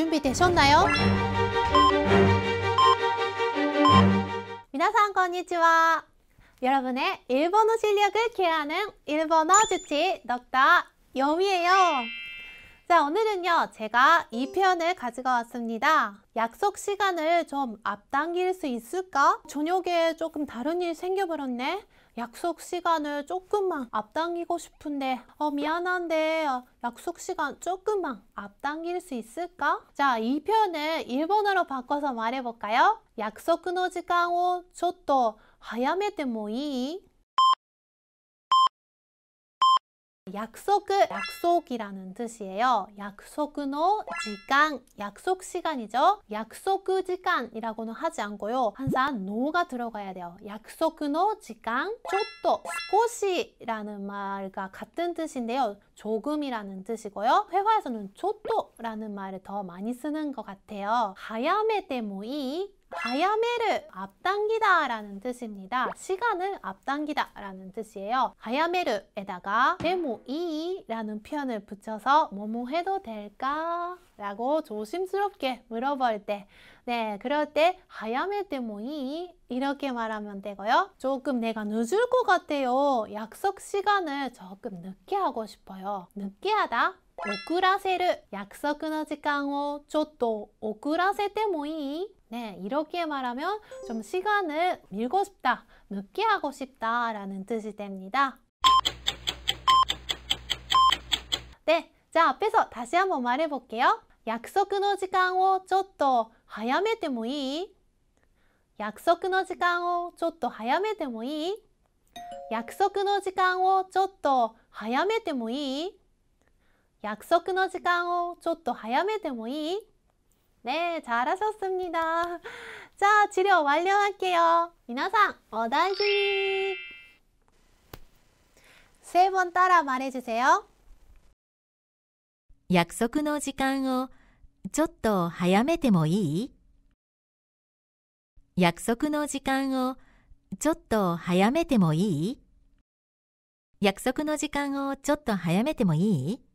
준비되셨나요? 미나상 건니치와 여러분의 일본어 실력을 기하는 일본어 주치 넉다 여미에요 자, 오늘은요, 제가 이 표현을 가지고 왔습니다. 약속 시간을 좀 앞당길 수 있을까? 저녁에 조금 다른 일 생겨버렸네? 약속 시간을 조금만 앞당기고 싶은데 어 미안한데 어, 약속 시간 조금만 앞당길 수 있을까? 자, 이 표현을 일본어로 바꿔서 말해볼까요? 약속の時間をちょっと早めてもいい? 약속 약속이라는 뜻이에요. 약속의어 시간 약속 시간이죠. 약속 시간이라고는 하지 않고요. 항상 노가 들어가야 돼요. 약속의어 시간 쪼또 스코시라는 말과 같은 뜻인데요. 조금이라는 뜻이고요. 회화에서는 쪼또라는 말을 더 많이 쓰는 것 같아요. 하야메 때모이 가야메르 앞당기다 라는 뜻입니다. 시간을 앞당기다 라는 뜻이에요. 가야메르에다가 데모이 라는 표현을 붙여서 뭐뭐 해도 될까? 라고 조심스럽게 물어볼 때 네, 그럴 때 하야메 데이 이렇게 말하면 되고요. 조금 내가 늦을 것 같아요. 약속 시간을 조금 늦게 하고 싶어요. 늦게 하다 遅らせる約束の時間をちょっと遅らせてもい 네, 이렇게 말하면 좀 시간을 밀고 싶다, 늦게 하고 싶다 라는 뜻이 됩니다. 네, 자 앞에서 다시 한번 말해볼게요. 약속의 시간을 ちょっと早めてもいい?약속의 시간을 ちょっと早めてもいい?약속의 시간을 ちょっと早めてもいい?약속의 시간을 ちょっと早めてもいい?네잘하셨습니다자치료완료할게요皆さんお大事に세번따라말해주세요約束の時間をちょっと早めてもいい約束の時間をちょっと早めてもいい約束の時間をちょっと早めてもいい